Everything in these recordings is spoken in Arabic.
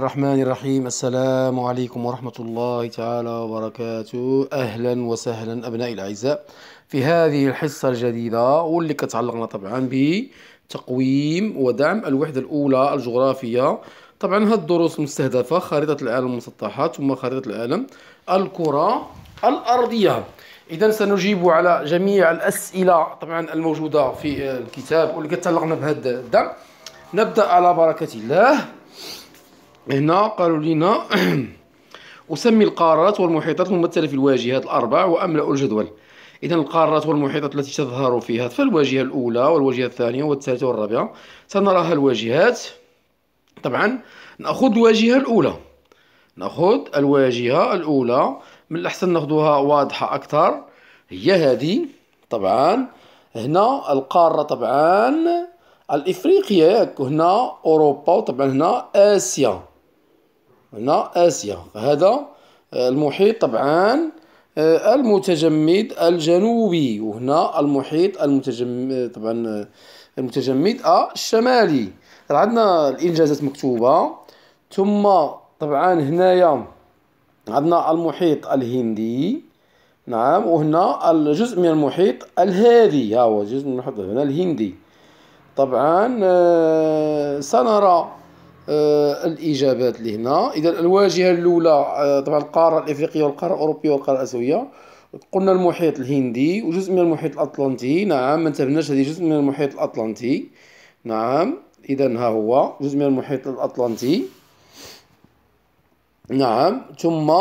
الرحمن الرحيم السلام عليكم ورحمة الله تعالى وبركاته أهلا وسهلا أبنائي الأعزاء في هذه الحصة الجديدة واللي كتعلقنا طبعا بتقويم ودعم الوحدة الأولى الجغرافية طبعا هذه الدروس مستهدفة خريطة العالم المسطحة ثم خريطة العالم الكرة الأرضية إذا سنجيب على جميع الأسئلة طبعا الموجودة في الكتاب واللي كتعلقنا بهذا الدعم نبدأ على بركة الله هنا قالوا لنا أسمي القارات والمحيطات الممثلة في الواجهات الأربع وأملأ الجدول إذا القارات والمحيطات التي تظهر فيها فالواجهة الأولى والواجهة الثانية والثالثة والرابعة سنراها الواجهات طبعا نأخذ الواجهة الأولى نأخذ الواجهة الأولى من الأحسن ناخذها واضحة أكثر هي هذه طبعا هنا القارة طبعا الإفريقية هنا أوروبا وطبعا هنا آسيا هنا آسيا فهذا آه، المحيط طبعا آه، المتجمد الجنوبي وهنا المحيط المتجمد آه، طبعا المتجمد الشمالي عندنا الانجازات مكتوبه ثم طبعا هنايا عندنا المحيط الهندي نعم وهنا الجزء من المحيط الهادي ها هو جزء من المحيط هنا الهندي طبعا سنرى آه، الاجابات لهنا اذا الواجهه الاولى آه، طبعا القاره الافريقيه والقاره الاوروبيه والقاره الاسيويه قلنا المحيط الهندي وجزء من المحيط الاطلنطي نعم ما انتبهناش هذه جزء من المحيط الاطلنطي نعم اذا ها هو جزء من المحيط الاطلنطي نعم ثم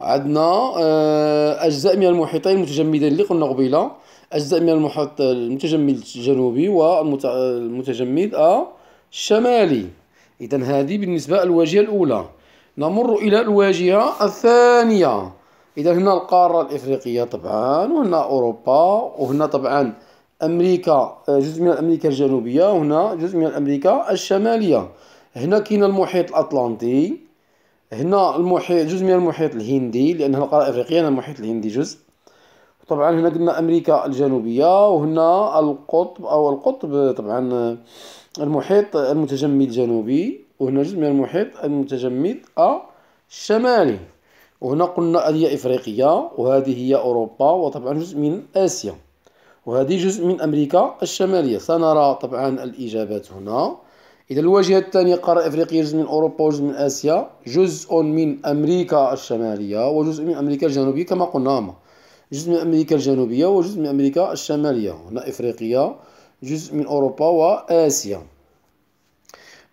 عندنا آه، اجزاء من المحيطين المتجمدين اللي قلنا قبيله اجزاء من المحيط المتجمد الجنوبي والمتجمد الشمالي إذا هذه بالنسبة للواجهة الأولى نمر إلى الواجهة الثانية إذا هنا القارة الإفريقية طبعا وهنا أوروبا وهنا طبعا أمريكا آه، جزء من أمريكا الجنوبية وهنا جزء من أمريكا الشمالية هنا كاين المحيط الأطلنطي هنا المحيط جزء من المحيط الهندي لأنها القارة الإفريقية هنا المحيط الهندي جزء طبعا هنا قلنا أمريكا الجنوبية وهنا القطب أو القطب طبعا آه، المحيط المتجمد جنوبي وهنا جزء من المحيط المتجمد الشمالي وهنا قلنا هذه افريقيا وهذه هي اوروبا وطبعا جزء من اسيا وهذه جزء من امريكا الشماليه سنرى طبعا الاجابات هنا اذا الواجهه الثانيه قاره افريقيا جزء من اوروبا وجزء من اسيا جزء من امريكا الشماليه وجزء من امريكا الجنوبيه كما قلنا جزء من امريكا الجنوبيه وجزء من امريكا الشماليه هنا افريقيا جزء من أوروبا وآسيا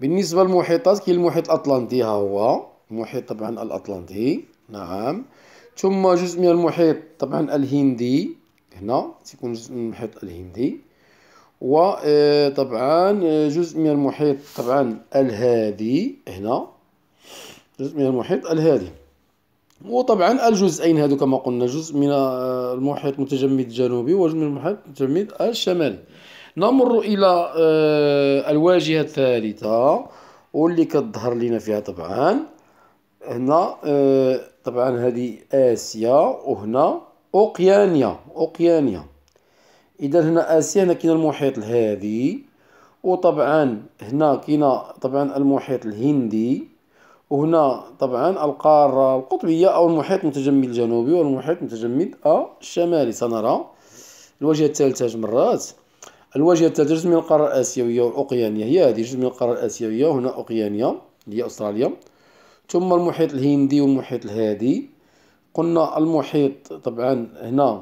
بالنسبة للمحيطات كاين المحيط الأطلنطي ها هو المحيط طبعا الأطلنطي نعم ثم جزء من المحيط طبعا الهندي هنا تيكون جزء من المحيط الهندي وطبعا آه، آه، جزء من المحيط طبعا الهادي هنا جزء من المحيط الهادي وطبعا الجزئين هادو كما قلنا جزء من آه، المحيط المتجمد الجنوبي وجزء من المحيط المتجمد الشمالي نمر الى آه، الواجهه الثالثه واللي كتظهر لنا فيها طبعا هنا آه، طبعا هذه اسيا وهنا اوقيانيا اوقيانيا اذا هنا اسيا هنا كاين المحيط الهادي وطبعا هنا كاين طبعا المحيط الهندي وهنا طبعا القارة القطبية أو المحيط المتجمد الجنوبي والمحيط المتجمد الشمالي سنرى الواجهة الثالثة مرات الواجهة الثالثة جزء من القارة الآسيوية والأوقيانية هي هذه جزء من القارة الآسيوية وهنا أوقيانيا هي أستراليا ثم المحيط الهندي والمحيط الهادي قلنا المحيط طبعا هنا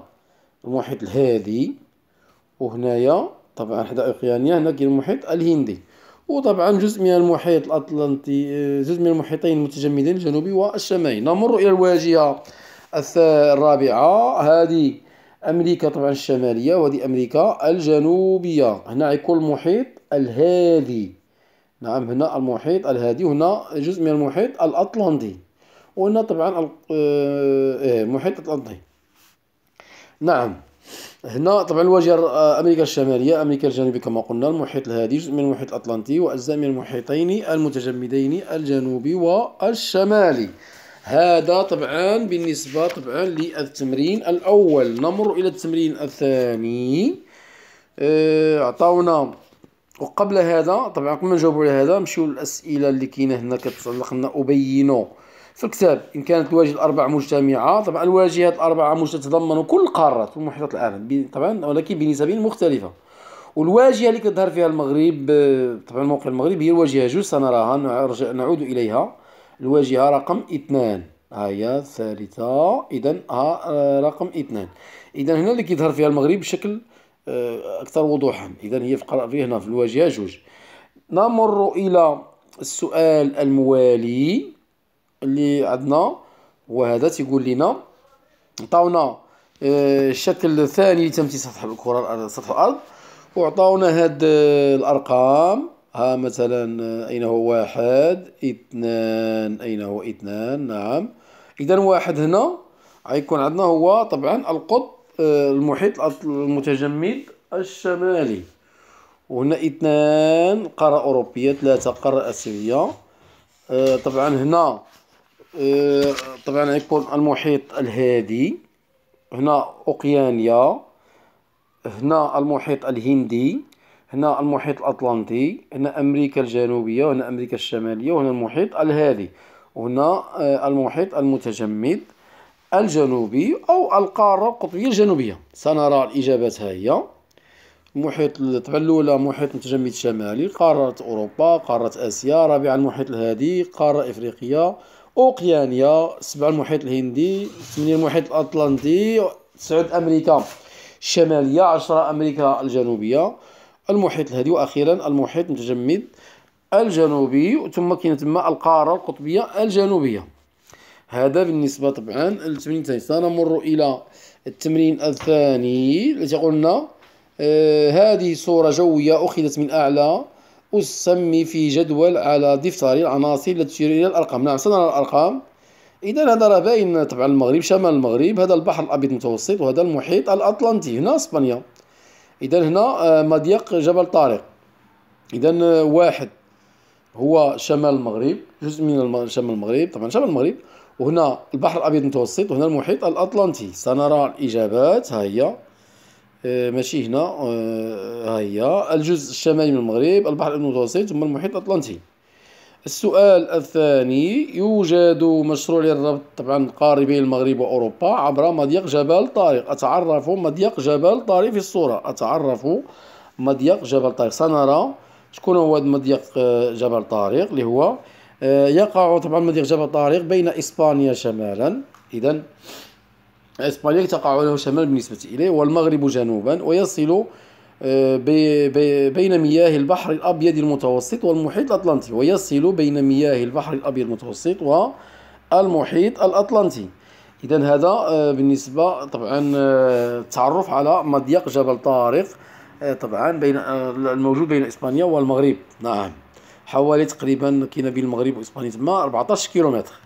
المحيط الهادي وهنايا طبعا حدا أوقيانيا هنا كاين المحيط الهندي وطبعا جزء من المحيط الأطلنطي جزء من المحيطين المتجمدين الجنوبي والشمالي نمر إلى الواجهة الرابعة هذه أمريكا طبعا الشمالية وهذه أمريكا الجنوبية هنا يكون المحيط الهادي نعم هنا المحيط الهادي وهنا جزء من المحيط الأطلنطي وهنا طبعا آه، إيه، المحيط الأطلنطي نعم هنا طبعا الواجهه آه، امريكا الشماليه امريكا الجنوبيه كما قلنا المحيط الهادي جزء من المحيط الاطلنطي واجزاء من المحيطين المتجمدين الجنوبي والشمالي هذا طبعا بالنسبة طبعا للتمرين الأول نمر إلى التمرين الثاني آه، عطاونا وقبل هذا طبعا قبل ما نجاوبوا على هذا نمشيو للأسئلة اللي كاينة هنا كتعلق لنا أبينو في الكتاب إن كانت الواجهة الأربعة مجتمعة طبعا الواجهة الأربعة تتضمن كل القارات ومحيطات العالم طبعا ولكن بنسب مختلفة والواجهه اللي كتظهر فيها المغرب آه، طبعا موقع المغرب هي الواجهه جوج سنراها نعود اليها الواجهة رقم اثنان ها هي الثالثة إذا ها رقم اثنان إذا هنا اللي كيظهر فيها المغرب بشكل آه، أكثر وضوحا إذا هي في في هنا في الواجهة جوج نمر إلى السؤال الموالي اللي عندنا وهذا تيقول لنا عطاونا آه، الشكل الثاني لتمثيل سطح الكرة سطح الأرض وعطاونا هاد آه، الأرقام ها مثلا أين هو واحد اثنان أين هو اثنان نعم إذا واحد هنا غيكون عندنا هو طبعا القطب آه، المحيط المتجمد الشمالي وهنا اثنان قارة أوروبية ثلاثة قارة آسيوية آه، طبعا هنا آه، طبعا غيكون المحيط الهادي هنا أوقيانيا هنا المحيط الهندي هنا المحيط الأطلنطي هنا أمريكا الجنوبية وهنا أمريكا الشمالية وهنا المحيط الهادي وهنا آه، المحيط المتجمد الجنوبي أو القارة القطبية الجنوبية سنرى الإجابات ها هي محيط الطبعة الأولى محيط متجمد شمالي قارة أوروبا قارة آسيا رابعا المحيط الهادي قارة إفريقيا أوقيانيا سبعة المحيط الهندي ثمانية المحيط الأطلنطي تسعة أمريكا الشمالية عشرة أمريكا الجنوبية المحيط الهادي واخيرا المحيط المتجمد الجنوبي ثم كاين تما القاره القطبيه الجنوبيه هذا بالنسبه طبعا للتمرين الثاني سنمر الى التمرين الثاني التي قلنا آه هذه صوره جويه اخذت من اعلى أسمي في جدول على دفتر العناصر التي تشير إلى الأرقام نعم سنرى الأرقام إذا هذا راه باين طبعا المغرب شمال المغرب هذا البحر الأبيض المتوسط وهذا المحيط الأطلنطي هنا إسبانيا إذا هنا آه، مضيق جبل طارق إذا آه، واحد هو شمال المغرب جزء من شمال المغرب طبعا شمال المغرب وهنا البحر الأبيض المتوسط وهنا المحيط الأطلنطي سنرى الإجابات ها هي آه، ماشي هنا ها هي الجزء الشمالي من المغرب البحر المتوسط ثم المحيط الأطلنطي السؤال الثاني يوجد مشروع للربط طبعا قاربي المغرب وأوروبا عبر مضيق جبل طارق أتعرف مضيق جبل طارق في الصورة أتعرف مضيق جبل طارق سنرى شكون هو مضيق آه، جبل طارق اللي هو آه، يقع طبعا مضيق جبل طارق بين إسبانيا شمالا إذا إسبانيا تقع له شمال بالنسبة إليه والمغرب جنوبا ويصل بين مياه البحر الأبيض المتوسط والمحيط الأطلنطي ويصل بين مياه البحر الأبيض المتوسط والمحيط الأطلنطي إذا هذا آه، بالنسبة طبعا التعرف آه، على مضيق جبل طارق آه، طبعا بين الموجود بين إسبانيا والمغرب نعم حوالي تقريبا كاين بين المغرب وإسبانيا تما 14 كيلومتر